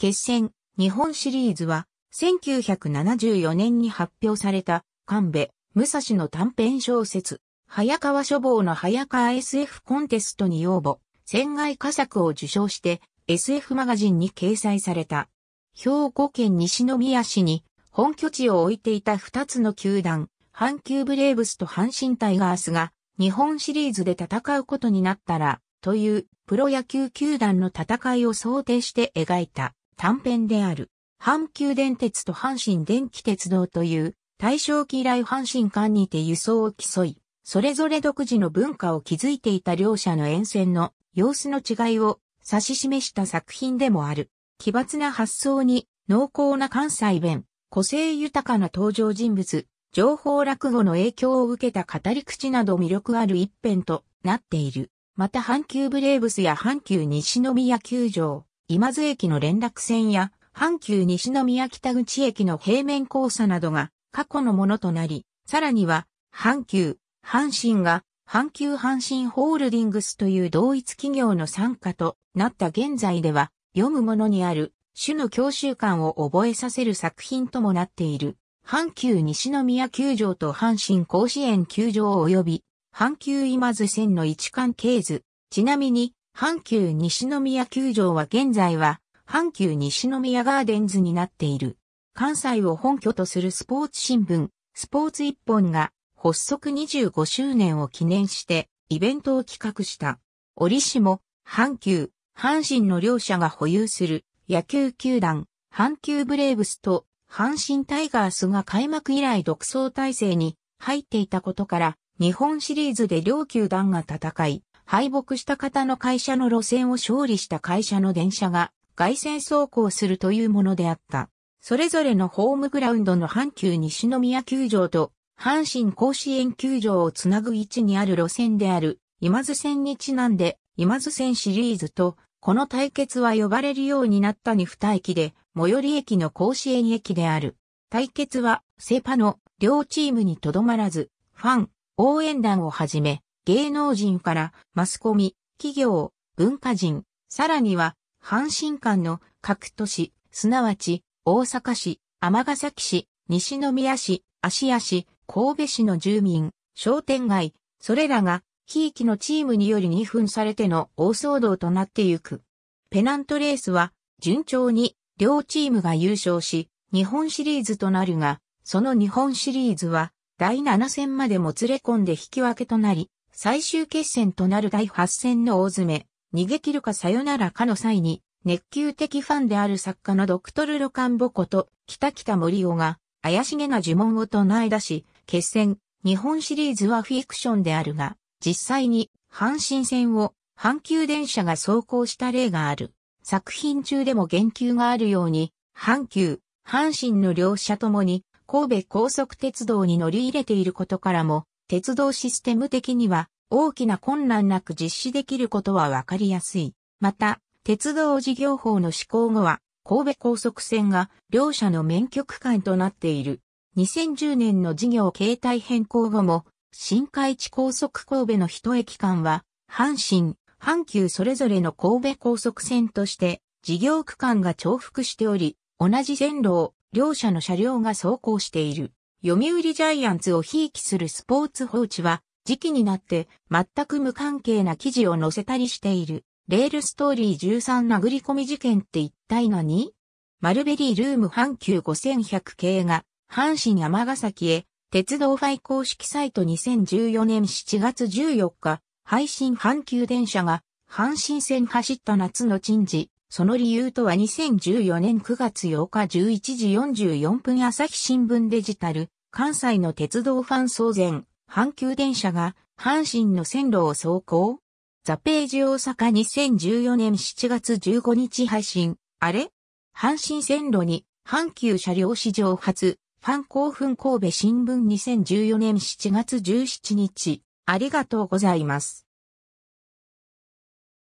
決戦、日本シリーズは、1974年に発表された、神戸、武蔵の短編小説、早川書房の早川 SF コンテストに応募、船外佳作を受賞して、SF マガジンに掲載された。兵庫県西宮市に、本拠地を置いていた2つの球団、阪急ブレーブスと阪神タイガースが、日本シリーズで戦うことになったら、という、プロ野球球団の戦いを想定して描いた。短編である、阪急電鉄と阪神電気鉄道という、大正期以来阪神間にて輸送を競い、それぞれ独自の文化を築いていた両者の沿線の様子の違いを指し示した作品でもある。奇抜な発想に濃厚な関西弁、個性豊かな登場人物、情報落語の影響を受けた語り口など魅力ある一編となっている。また阪急ブレーブスや阪急西宮球場、今津駅の連絡線や、阪急西宮北口駅の平面交差などが過去のものとなり、さらには、阪急、阪神が、阪急阪神ホールディングスという同一企業の参加となった現在では、読むものにある種の教習感を覚えさせる作品ともなっている。阪急西宮球場と阪神甲子園球場及び阪急今津線の一関系図。ちなみに、阪急西宮球場は現在は阪急西宮ガーデンズになっている。関西を本拠とするスポーツ新聞、スポーツ一本が発足25周年を記念してイベントを企画した。折しも、阪急、阪神の両者が保有する野球球団、阪急ブレーブスと阪神タイガースが開幕以来独走体制に入っていたことから、日本シリーズで両球団が戦い、敗北した方の会社の路線を勝利した会社の電車が外線走行するというものであった。それぞれのホームグラウンドの阪急西宮球場と阪神甲子園球場をつなぐ位置にある路線である今津線にちなんで今津線シリーズとこの対決は呼ばれるようになったに二駅で最寄り駅の甲子園駅である。対決はセパの両チームにとどまらずファン、応援団をはじめ芸能人からマスコミ、企業、文化人、さらには、阪神間の各都市、すなわち、大阪市、尼崎市、西宮市、芦屋市、神戸市の住民、商店街、それらが、ひいきのチームにより2分されての大騒動となってゆく。ペナントレースは、順調に、両チームが優勝し、日本シリーズとなるが、その日本シリーズは、第7戦までもつれ込んで引き分けとなり、最終決戦となる第8戦の大詰め、逃げ切るかさよならかの際に、熱狂的ファンである作家のドクトル・ロカンボこと北北森尾が怪しげな呪文を唱え出し、決戦、日本シリーズはフィクションであるが、実際に阪神戦を阪急電車が走行した例がある。作品中でも言及があるように、阪急、阪神の両者ともに神戸高速鉄道に乗り入れていることからも、鉄道システム的には大きな困難なく実施できることはわかりやすい。また、鉄道事業法の施行後は、神戸高速線が両社の免許区間となっている。2010年の事業形態変更後も、新海地高速神戸の一駅間は、阪神、阪急それぞれの神戸高速線として、事業区間が重複しており、同じ線路を両社の車両が走行している。読売ジャイアンツをひいきするスポーツ報知は、時期になって全く無関係な記事を載せたりしている。レールストーリー13殴り込み事件って一体何マルベリールーム阪急5100系が阪神山崎へ鉄道ファイ公式サイト2014年7月14日配信阪急電車が阪神線走った夏の珍事その理由とは2014年9月8日11時44分朝日新聞デジタル、関西の鉄道ファン騒然、阪急電車が阪神の線路を走行ザページ大阪2014年7月15日配信、あれ阪神線路に阪急車両史上初、ファン興奮神戸新聞2014年7月17日、ありがとうございます。